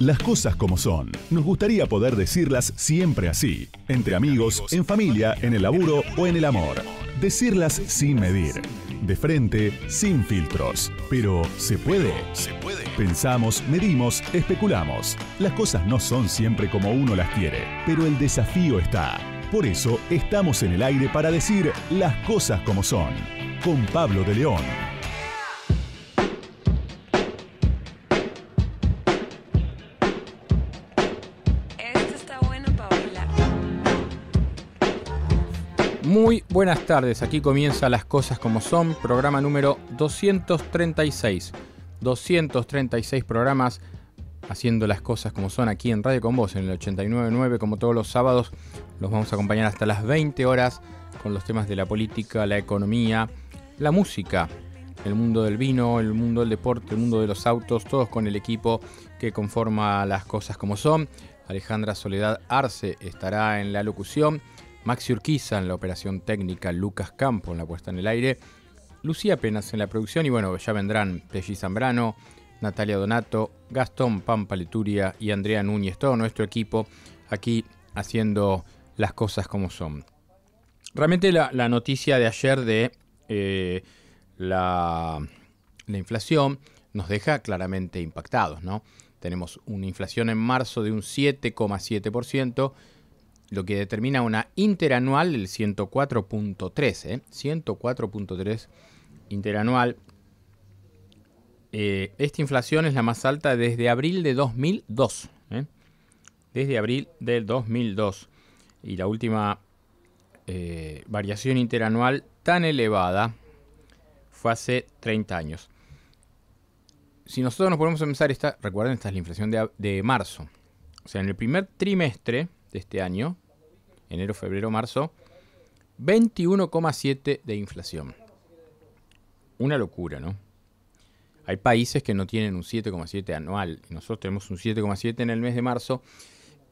Las cosas como son. Nos gustaría poder decirlas siempre así, entre amigos, en familia, en el laburo o en el amor. Decirlas sin medir. De frente, sin filtros. Pero ¿se puede? Se puede. Pensamos, medimos, especulamos. Las cosas no son siempre como uno las quiere, pero el desafío está. Por eso estamos en el aire para decir las cosas como son. Con Pablo de León. Muy buenas tardes, aquí comienza Las Cosas como Son, programa número 236. 236 programas haciendo las cosas como son aquí en Radio Con Vos, en el 89.9, como todos los sábados. Los vamos a acompañar hasta las 20 horas con los temas de la política, la economía, la música, el mundo del vino, el mundo del deporte, el mundo de los autos, todos con el equipo que conforma las cosas como son. Alejandra Soledad Arce estará en la locución. Maxi Urquiza en la operación técnica, Lucas Campo en la puesta en el aire, Lucía Penas en la producción y bueno, ya vendrán Peggy Zambrano, Natalia Donato, Gastón Pampaleturia y Andrea Núñez, todo nuestro equipo aquí haciendo las cosas como son. Realmente la, noticia de ayer de eh, la, inflación nos deja claramente impactados, ¿no? Tenemos una inflación en marzo de un 7,7%, lo que determina una interanual del 104.3, 104.3 ¿eh? interanual. Eh, esta inflación es la más alta desde abril de 2002. ¿eh? Desde abril del 2002. Y la última variación interanual tan elevada fue hace 30 años. Si nosotros nos ponemos a pensar, esta, recuerden, esta es la inflación de, de marzo. O sea, en el primer trimestre de este año, enero, febrero, marzo, 21,7 de inflación. Una locura, ¿no? Hay países que no tienen un 7,7 anual. Nosotros tenemos un 7,7 en el mes de marzo,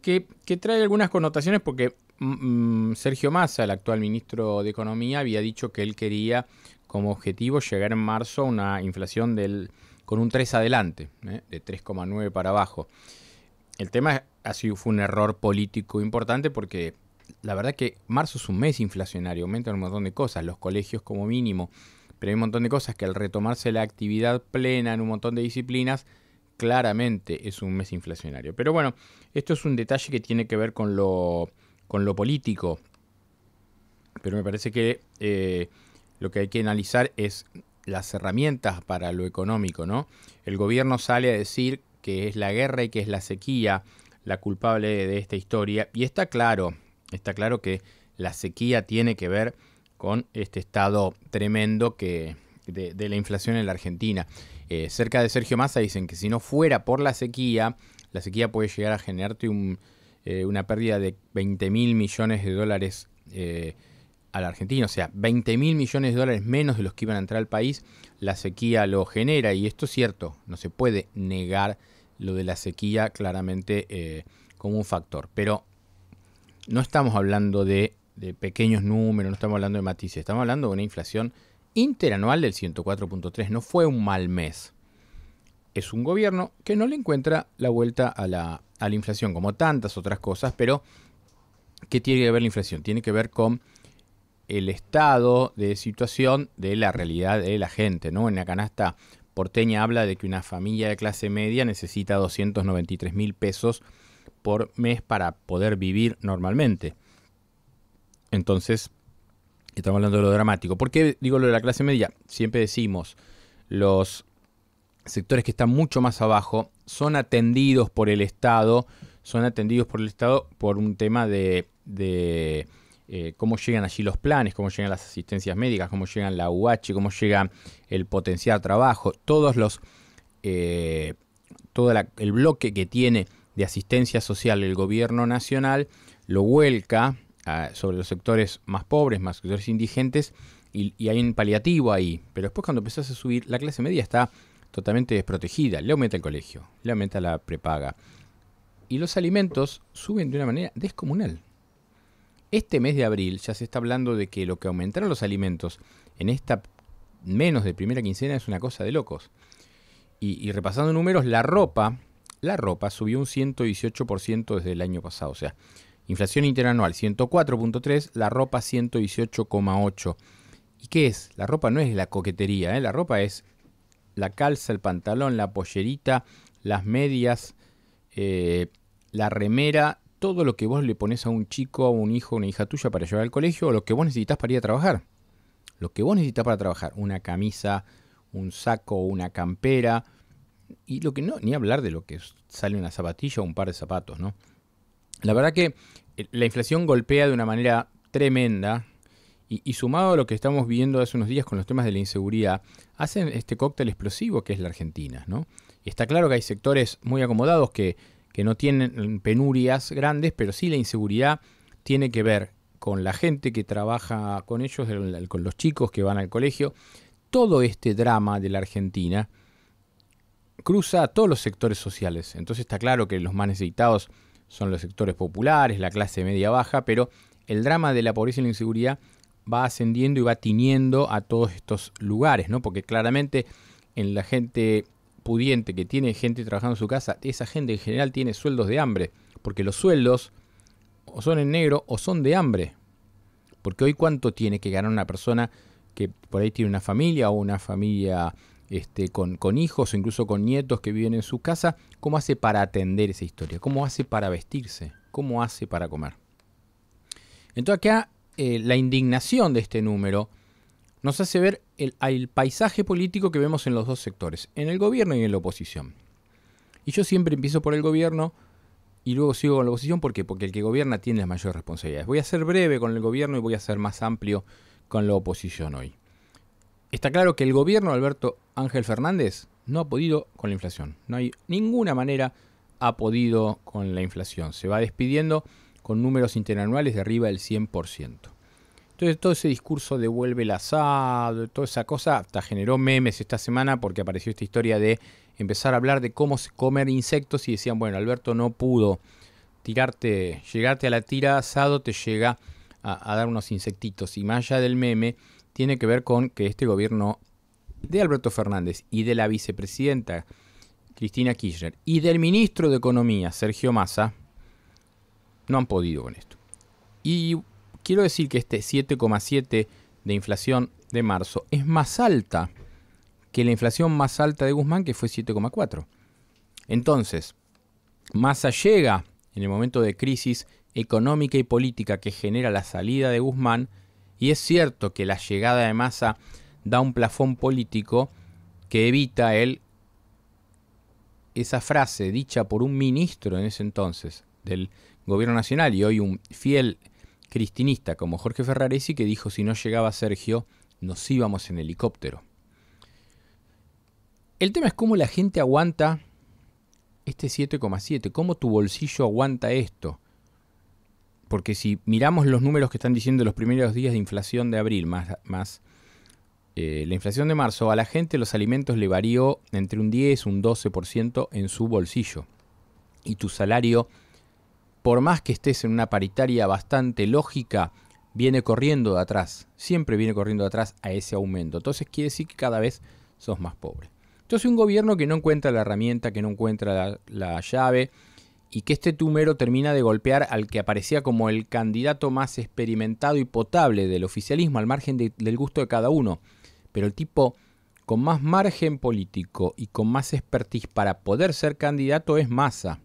que, trae algunas connotaciones porque mm, mm, Sergio Massa, el actual ministro de Economía, había dicho que él quería como objetivo llegar en marzo a una inflación del, con un 3 adelante, ¿eh? de 3,9 para abajo. El tema es Así fue un error político importante porque la verdad que marzo es un mes inflacionario, aumentan un montón de cosas, los colegios como mínimo, pero hay un montón de cosas que al retomarse la actividad plena en un montón de disciplinas, claramente es un mes inflacionario. Pero bueno, esto es un detalle que tiene que ver con lo, con lo político, pero me parece que eh, lo que hay que analizar es las herramientas para lo económico, ¿no? El gobierno sale a decir que es la guerra y que es la sequía, la culpable de esta historia. Y está claro, está claro que la sequía tiene que ver con este estado tremendo que, de, la inflación en la Argentina. Eh, cerca de Sergio Massa dicen que si no fuera por la sequía, la sequía puede llegar a generarte eh, una pérdida de 20 mil millones de dólares eh, a la Argentina. O sea, 20 mil millones de dólares menos de los que iban a entrar al país, la sequía lo genera. Y esto es cierto, no se puede negar lo de la sequía claramente eh, como un factor. Pero no estamos hablando de, de, pequeños números, no estamos hablando de matices, estamos hablando de una inflación interanual del 104.3. No fue un mal mes. Es un gobierno que no le encuentra la vuelta a la, a la inflación, como tantas otras cosas, pero ¿qué tiene que ver la inflación? Tiene que ver con el estado de situación de la realidad de la gente, ¿no? En la canasta Porteña habla de que una familia de clase media necesita 293 mil pesos por mes para poder vivir normalmente. Entonces, estamos hablando de lo dramático. ¿Por qué digo lo de la clase media? Siempre decimos, los sectores que están mucho más abajo son atendidos por el Estado, son atendidos por el Estado por un tema de, de eh, cómo llegan allí los planes, cómo llegan las asistencias médicas, cómo llegan la UH, cómo llega el potenciar trabajo, todos los eh, todo el bloque que tiene de asistencia social el gobierno nacional lo vuelca ah, sobre los sectores más pobres, más sectores indigentes, y, y hay un paliativo ahí. Pero después cuando empezás a subir, la clase media está totalmente desprotegida, le aumenta el colegio, le aumenta la prepaga. Y los alimentos suben de una manera descomunal. Este mes de abril ya se está hablando de que lo que aumentaron los alimentos en esta menos de primera quincena es una cosa de locos. Y, repasando números, la ropa, la ropa subió un 118% desde el año pasado. O sea, inflación interanual 104.3, la ropa 118.8. ¿Y qué es? La ropa no es la coquetería, ¿eh? la ropa es la calza, el pantalón, la pollerita, las medias, eh, la remera todo lo que vos le pones a un chico, a un hijo, a una hija tuya para llevar al colegio, o lo que vos necesitas para ir a trabajar. Lo que vos necesitas para trabajar, una camisa, un saco, una campera, y lo que no, ni hablar de lo que sale una zapatilla o un par de zapatos, ¿no? La verdad que eh, la inflación golpea de una manera tremenda y, sumado a lo que estamos viendo hace unos días con los temas de la inseguridad, hacen este cóctel explosivo que es la Argentina, ¿no? está claro que hay sectores muy acomodados que que no tienen penurias grandes, pero sí la inseguridad tiene que ver con la gente que trabaja con ellos, con los chicos que van al colegio. Todo este drama de la Argentina cruza a todos los sectores sociales. Entonces está claro que los más necesitados son los sectores populares, la clase media-baja, pero el drama de la pobreza y la inseguridad va ascendiendo y va tiniendo a todos estos lugares, ¿no? Porque claramente en la gente pudiente que tiene gente trabajando en su casa, esa gente en general tiene sueldos de hambre, porque los sueldos o son en negro o son de hambre. Porque hoy cuánto tiene que ganar una persona que por ahí tiene una familia o una familia este, con, hijos o incluso con nietos que viven en su casa, ¿cómo hace para atender esa historia? ¿Cómo hace para vestirse? ¿Cómo hace para comer? Entonces acá eh, la indignación de este número nos hace ver el, paisaje político que vemos en los dos sectores, en el gobierno y en la oposición. Y yo siempre empiezo por el gobierno y luego sigo con la oposición. ¿Por Porque el que gobierna tiene las mayores responsabilidades. Voy a ser breve con el gobierno y voy a ser más amplio con la oposición hoy. Está claro que el gobierno de Alberto Ángel Fernández no ha podido con la inflación. No hay ninguna manera ha podido con la inflación. Se va despidiendo con números interanuales de arriba del 100%. Entonces todo ese discurso de vuelve el asado, toda esa cosa, hasta generó memes esta semana porque apareció esta historia de empezar a hablar de cómo comer insectos y decían, bueno, Alberto no pudo tirarte, llegarte a la tira asado, te llega a, a dar unos insectitos. Y más allá del meme, tiene que ver con que este gobierno de Alberto Fernández y de la vicepresidenta Cristina Kirchner y del ministro de Economía Sergio Massa no han podido con esto. Y quiero decir que este 7,7 de inflación de marzo es más alta que la inflación más alta de Guzmán, que fue 7,4. Entonces, Massa llega en el momento de crisis económica y política que genera la salida de Guzmán, y es cierto que la llegada de Massa da un plafón político que evita él esa frase dicha por un ministro en ese entonces del gobierno nacional y hoy un fiel cristinista como Jorge Ferraresi que dijo si no llegaba Sergio nos íbamos en helicóptero. El tema es cómo la gente aguanta este 7,7, cómo tu bolsillo aguanta esto. Porque si miramos los números que están diciendo los primeros días de inflación de abril, más, más eh, la inflación de marzo, a la gente los alimentos le varió entre un 10 y un 12% en su bolsillo. Y tu salario por más que estés en una paritaria bastante lógica, viene corriendo de atrás, siempre viene corriendo de atrás a ese aumento. Entonces quiere decir que cada vez sos más pobre. Entonces un gobierno que no encuentra la herramienta, que no encuentra la, llave, y que este tumero termina de golpear al que aparecía como el candidato más experimentado y potable del oficialismo, al margen del gusto de cada uno. Pero el tipo con más margen político y con más expertise para poder ser candidato es Massa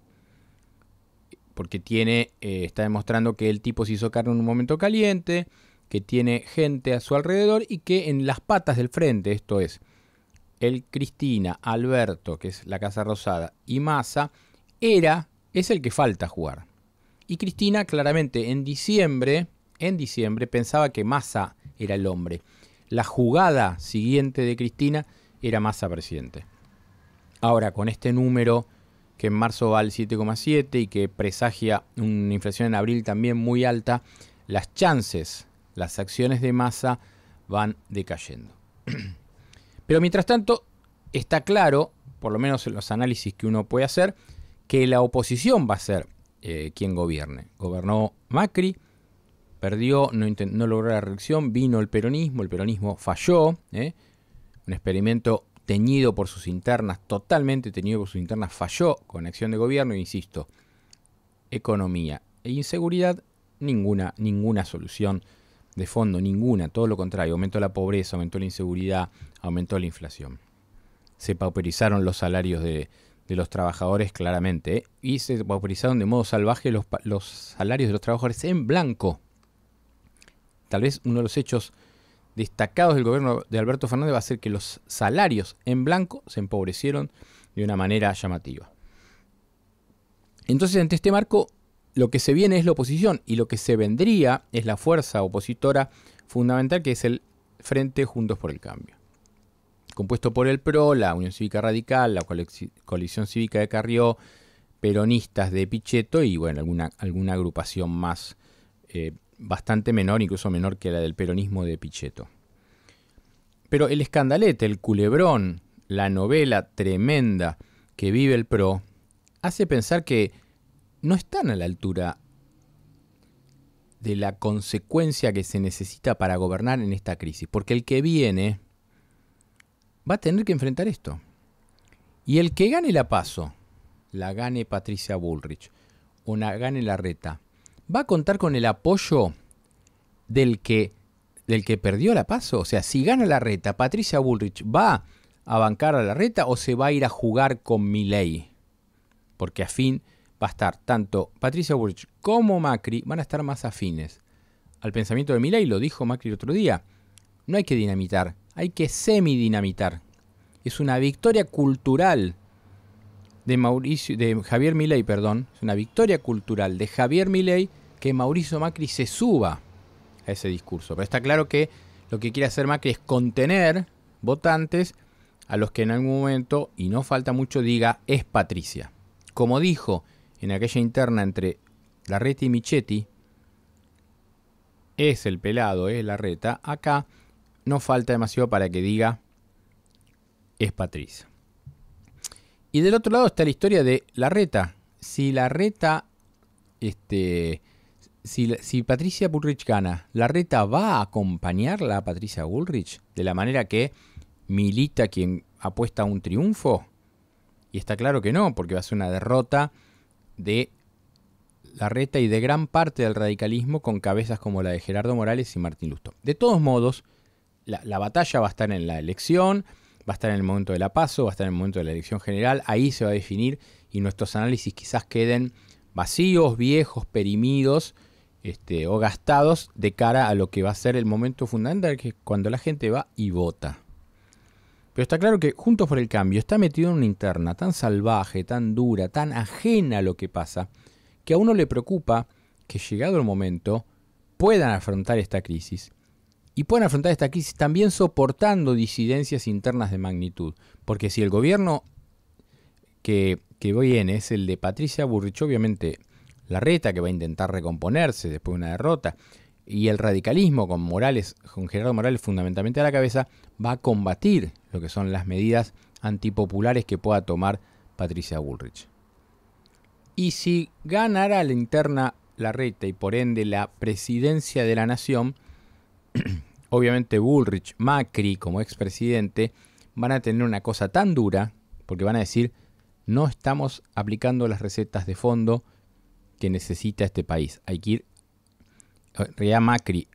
porque tiene, eh, está demostrando que el tipo se hizo carne en un momento caliente, que tiene gente a su alrededor y que en las patas del frente, esto es, el Cristina, Alberto, que es la Casa Rosada, y Massa, era, es el que falta jugar. Y Cristina claramente en diciembre, en diciembre pensaba que Massa era el hombre. La jugada siguiente de Cristina era Massa presidente. Ahora, con este número que en marzo va al 7,7 y que presagia una inflación en abril también muy alta, las chances, las acciones de masa van decayendo. Pero mientras tanto, está claro, por lo menos en los análisis que uno puede hacer, que la oposición va a ser eh, quien gobierne. Gobernó Macri, perdió, no, logró la reelección, vino el peronismo, el peronismo falló, ¿eh? un experimento teñido por sus internas, totalmente teñido por sus internas, falló con acción de gobierno, insisto, economía e inseguridad, ninguna, ninguna solución de fondo, ninguna, todo lo contrario, aumentó la pobreza, aumentó la inseguridad, aumentó la inflación. Se pauperizaron los salarios de, los trabajadores claramente y se pauperizaron de modo salvaje los salarios de los trabajadores en blanco. Tal vez uno de los hechos destacados del gobierno de Alberto Fernández va a ser que los salarios en blanco se empobrecieron de una manera llamativa. Entonces, ante este marco, lo que se viene es la oposición y lo que se vendría es la fuerza opositora fundamental que es el Frente Juntos por el Cambio. Compuesto por el PRO, la Unión Cívica Radical, la Coalición Cívica de Carrió, peronistas de Pichetto y bueno, alguna, alguna agrupación más eh, bastante menor, incluso menor que la del peronismo de Pichetto. Pero el escandalete, el culebrón, la novela tremenda que vive el PRO, hace pensar que no están a la altura de la consecuencia que se necesita para gobernar en esta crisis, porque el que viene va a tener que enfrentar esto. Y el que gane la paso, la gane Patricia Bullrich o la gane la reta, va a contar con el apoyo del que, del que perdió la paso. O sea, si gana la reta, Patricia Bullrich va a bancar a la reta o se va a ir a jugar con Milei. Porque a fin va a estar tanto Patricia Bullrich como Macri van a estar más afines al pensamiento de Milei, lo dijo Macri el otro día. No hay que dinamitar, hay que semidinamitar. Es una victoria cultural de Mauricio, de Javier Milei, perdón, es una victoria cultural de Javier Milei que Mauricio Macri se suba a ese discurso. Pero está claro que lo que quiere hacer Macri es contener votantes a los que en algún momento, y no falta mucho, diga es Patricia. Como dijo en aquella interna entre Larreta y Michetti, es el pelado, es Larreta, acá no falta demasiado para que diga es Patricia. Y del otro lado está la historia de la reta. Este, si la reta, este, si, Patricia Bullrich gana, ¿la reta va a acompañarla a Patricia Bullrich de la manera que milita quien apuesta a un triunfo? Y está claro que no, porque va a ser una derrota de la reta y de gran parte del radicalismo con cabezas como la de Gerardo Morales y Martín Lusto. De todos modos, la batalla va a estar en la elección va a estar en el momento de la paso, va a estar en el momento de la elección general, ahí se va a definir y nuestros análisis quizás queden vacíos, viejos, perimidos este, o gastados de cara a lo que va a ser el momento fundamental, que es cuando la gente va y vota. Pero está claro que Juntos por el Cambio está metido en una interna tan salvaje, tan dura, tan ajena a lo que pasa, que a uno le preocupa que llegado el momento puedan afrontar esta crisis y pueden afrontar esta crisis también soportando disidencias internas de magnitud. Porque si el gobierno que, que en es el de Patricia Burrich, obviamente la reta que va a intentar recomponerse después de una derrota, y el radicalismo con Morales, con Gerardo Morales fundamentalmente a la cabeza, va a combatir lo que son las medidas antipopulares que pueda tomar Patricia Bullrich. Y si ganará la interna la reta y por ende la presidencia de la nación, obviamente Bullrich, Macri como expresidente, van a tener una cosa tan dura, porque van a decir, no estamos aplicando las recetas de fondo que necesita este país. Hay que ir, eh, realidad, Macri,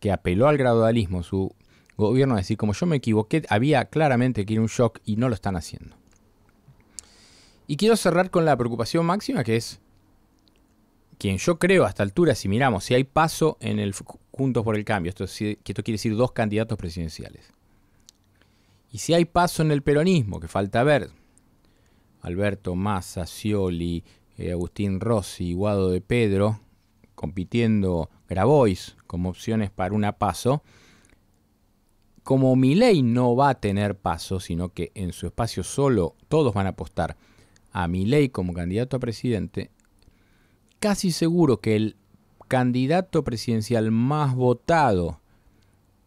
que apeló al gradualismo, su gobierno, a decir, como yo me equivoqué, había claramente que ir un shock y no lo están haciendo. Y quiero cerrar con la preocupación máxima que es quien yo creo a esta altura, si miramos si hay paso en el puntos por el Cambio. Esto, quiere decir dos candidatos presidenciales. Y si hay paso en el peronismo, que falta ver, Alberto Massa, Scioli, eh, Agustín Rossi, Guado de Pedro, compitiendo Grabois como opciones para una paso, como Milei no va a tener paso, sino que en su espacio solo todos van a apostar a Milei como candidato a presidente, casi seguro que el candidato presidencial más votado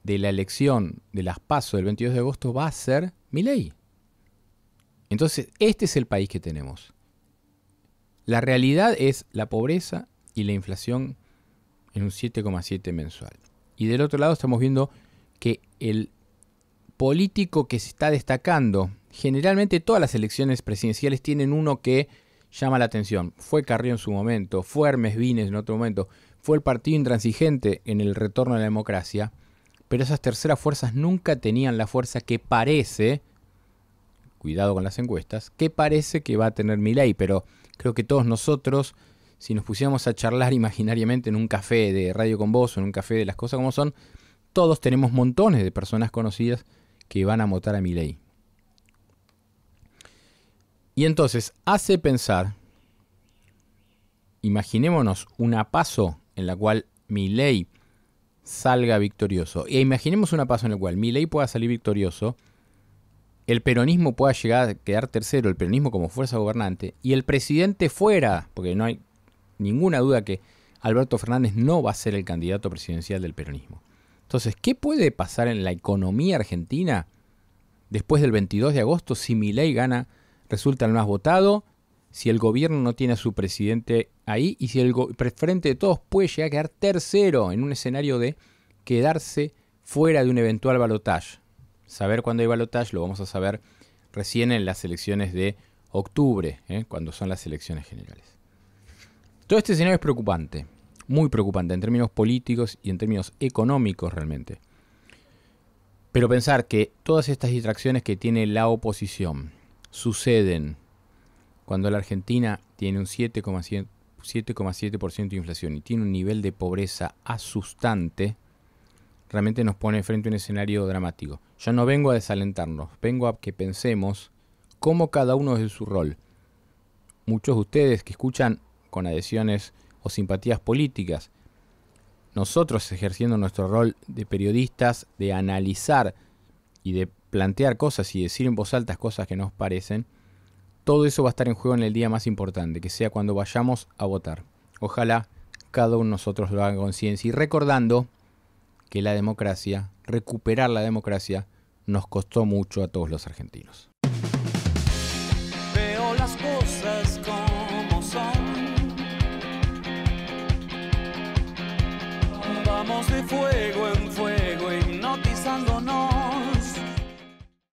de la elección de las PASO del 22 de agosto va a ser Milei. Entonces, este es el país que tenemos. La realidad es la pobreza y la inflación en un 7,7 mensual. Y del otro lado estamos viendo que el político que se está destacando, generalmente todas las elecciones presidenciales tienen uno que llama la atención. Fue Carrió en su momento, fue Hermes Vines en otro momento, fue el partido intransigente en el retorno a la democracia, pero esas terceras fuerzas nunca tenían la fuerza que parece, cuidado con las encuestas, que parece que va a tener ley. pero creo que todos nosotros, si nos pusiéramos a charlar imaginariamente en un café de radio con vos o en un café de las cosas como son, todos tenemos montones de personas conocidas que van a votar a ley Y entonces hace pensar, imaginémonos una paso en la cual Milei salga victorioso. E imaginemos una paso en la cual Milei pueda salir victorioso, el peronismo pueda llegar a quedar tercero, el peronismo como fuerza gobernante, y el presidente fuera, porque no hay ninguna duda que Alberto Fernández no va a ser el candidato presidencial del peronismo. Entonces, ¿qué puede pasar en la economía argentina después del 22 de agosto si Milei gana, resulta el más votado si el gobierno no tiene a su presidente ahí y si el frente de todos puede llegar a quedar tercero en un escenario de quedarse fuera de un eventual balotaje. Saber cuándo hay balotaje lo vamos a saber recién en las elecciones de octubre, ¿eh? cuando son las elecciones generales. Todo este escenario es preocupante, muy preocupante en términos políticos y en términos económicos realmente. Pero pensar que todas estas distracciones que tiene la oposición suceden cuando la Argentina tiene un 7,7% de inflación y tiene un nivel de pobreza asustante, realmente nos pone frente a un escenario dramático. Yo no vengo a desalentarnos, vengo a que pensemos cómo cada uno es su rol. Muchos de ustedes que escuchan con adhesiones o simpatías políticas, nosotros ejerciendo nuestro rol de periodistas, de analizar y de plantear cosas y decir en voz alta cosas que nos parecen, todo eso va a estar en juego en el día más importante, que sea cuando vayamos a votar. Ojalá cada uno de nosotros lo haga conciencia y recordando que la democracia, recuperar la democracia, nos costó mucho a todos los argentinos. Veo las cosas como son. Vamos de fuego en fuego, hipnotizándonos.